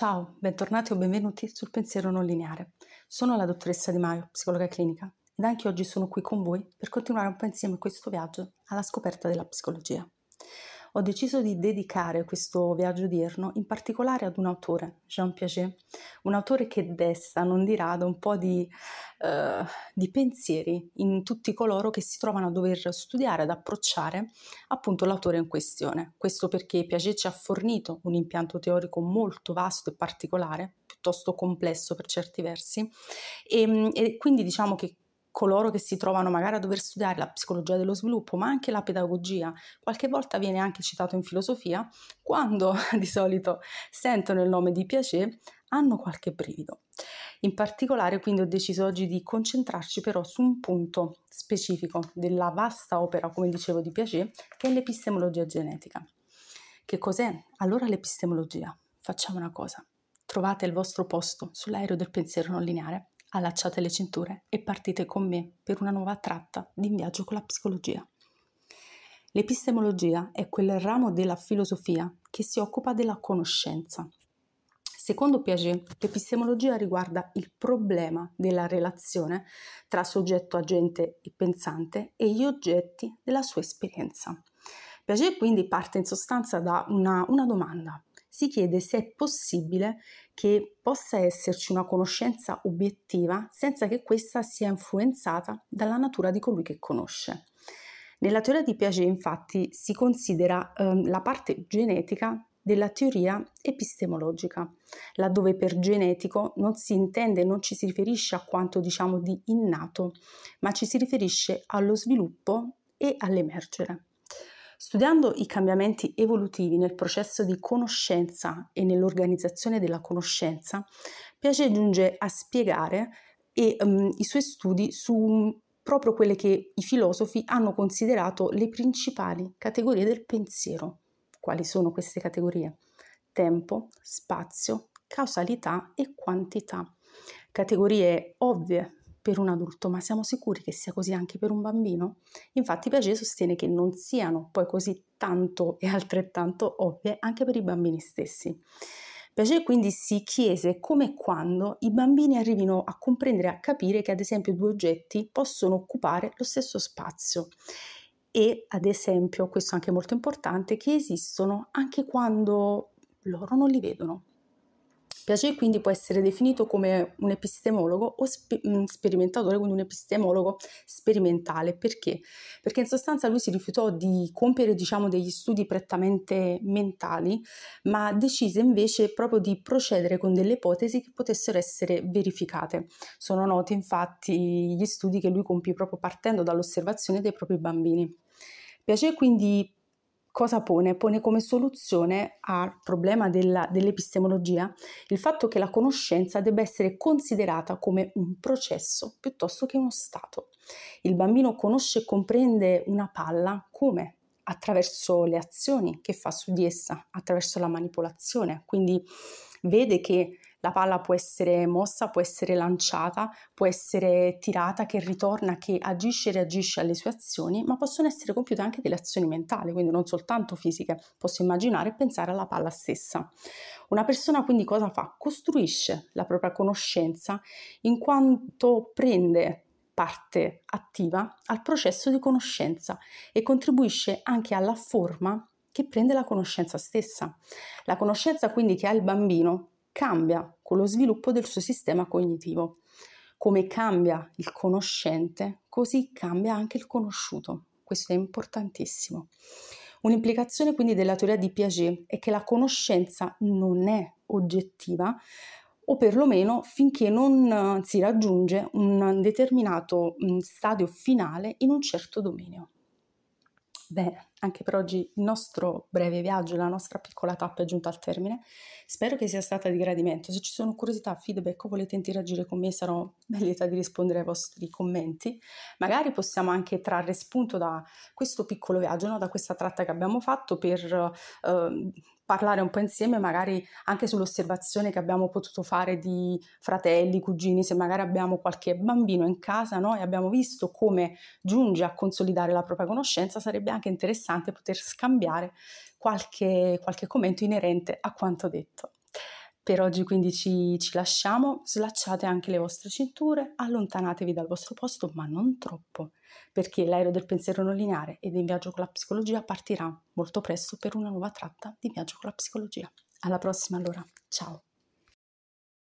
Ciao, bentornati o benvenuti sul Pensiero Non Lineare. Sono la dottoressa Di Maio, psicologa clinica, ed anche oggi sono qui con voi per continuare un po' insieme questo viaggio alla scoperta della psicologia ho deciso di dedicare questo viaggio odierno in particolare ad un autore, Jean Piaget, un autore che desta, non di rado, un po' di, eh, di pensieri in tutti coloro che si trovano a dover studiare, ad approcciare appunto l'autore in questione. Questo perché Piaget ci ha fornito un impianto teorico molto vasto e particolare, piuttosto complesso per certi versi, e, mm, e quindi diciamo che coloro che si trovano magari a dover studiare la psicologia dello sviluppo, ma anche la pedagogia, qualche volta viene anche citato in filosofia, quando di solito sentono il nome di Piaget hanno qualche brivido. In particolare quindi ho deciso oggi di concentrarci però su un punto specifico della vasta opera, come dicevo, di Piaget, che è l'epistemologia genetica. Che cos'è? Allora l'epistemologia. Facciamo una cosa. Trovate il vostro posto sull'aereo del pensiero non lineare Allacciate le cinture e partite con me per una nuova tratta di viaggio con la psicologia. L'epistemologia è quel ramo della filosofia che si occupa della conoscenza. Secondo Piaget, l'epistemologia riguarda il problema della relazione tra soggetto agente e pensante e gli oggetti della sua esperienza. Piaget quindi parte in sostanza da una, una domanda si chiede se è possibile che possa esserci una conoscenza obiettiva senza che questa sia influenzata dalla natura di colui che conosce. Nella teoria di Piaget infatti si considera eh, la parte genetica della teoria epistemologica, laddove per genetico non si intende, non ci si riferisce a quanto diciamo di innato, ma ci si riferisce allo sviluppo e all'emergere. Studiando i cambiamenti evolutivi nel processo di conoscenza e nell'organizzazione della conoscenza, Piaget giunge a spiegare e, um, i suoi studi su mm, proprio quelle che i filosofi hanno considerato le principali categorie del pensiero. Quali sono queste categorie? Tempo, spazio, causalità e quantità. Categorie ovvie per un adulto, ma siamo sicuri che sia così anche per un bambino? Infatti Piaget sostiene che non siano poi così tanto e altrettanto ovvie anche per i bambini stessi. Piaget quindi si chiese come e quando i bambini arrivino a comprendere e a capire che ad esempio due oggetti possono occupare lo stesso spazio e ad esempio, questo è anche molto importante, che esistono anche quando loro non li vedono. Piaget quindi può essere definito come un epistemologo o sp- mm, sperimentatore, quindi un epistemologo sperimentale. Perché? Perché in sostanza lui si rifiutò di compiere diciamo, degli studi prettamente mentali, ma decise invece proprio di procedere con delle ipotesi che potessero essere verificate. Sono noti infatti gli studi che lui compì proprio partendo dall'osservazione dei propri bambini. Piaget quindi cosa pone? Pone come soluzione al problema dell'epistemologia il fatto che la conoscenza debba essere considerata come un processo piuttosto che uno stato. Il bambino conosce e comprende una palla come? attraverso le azioni che fa su di essa, attraverso la manipolazione. Quindi vede che la palla può essere mossa, può essere lanciata, può essere tirata, che ritorna, che agisce e reagisce alle sue azioni, ma possono essere compiute anche delle azioni mentali, quindi non soltanto fisiche. Posso immaginare e pensare alla palla stessa. Una persona quindi cosa fa? Costruisce la propria conoscenza in quanto prende parte attiva al processo di conoscenza e contribuisce anche alla forma che prende la conoscenza stessa. La conoscenza quindi che ha il bambino cambia con lo sviluppo del suo sistema cognitivo. Come cambia il conoscente, così cambia anche il conosciuto. Questo è importantissimo. Un'implicazione quindi della teoria di Piaget è che la conoscenza non è oggettiva, o perlomeno finché non eh, si raggiunge un determinato mm, stadio finale in un certo dominio. Bene, anche per oggi il nostro breve viaggio, la nostra piccola tappa è giunta al termine. Spero che sia stata di gradimento. Se ci sono curiosità, feedback o volete interagire con me, sarò ben lieta di rispondere ai vostri commenti. Magari possiamo anche trarre spunto da questo piccolo viaggio, no? da questa tratta che abbiamo fatto per eh, parlare un po' insieme, magari anche sull'osservazione che abbiamo potuto fare di fratelli, cugini, se magari abbiamo qualche bambino in casa no? e abbiamo visto come giunge a consolidare la propria conoscenza, sarebbe anche interessante interessante poter scambiare qualche, qualche commento inerente a quanto detto. Per oggi quindi ci, ci, lasciamo, slacciate anche le vostre cinture, allontanatevi dal vostro posto, ma non troppo, perché l'aereo del pensiero non lineare ed in viaggio con la psicologia partirà molto presto per una nuova tratta di viaggio con la psicologia. Alla prossima allora, ciao!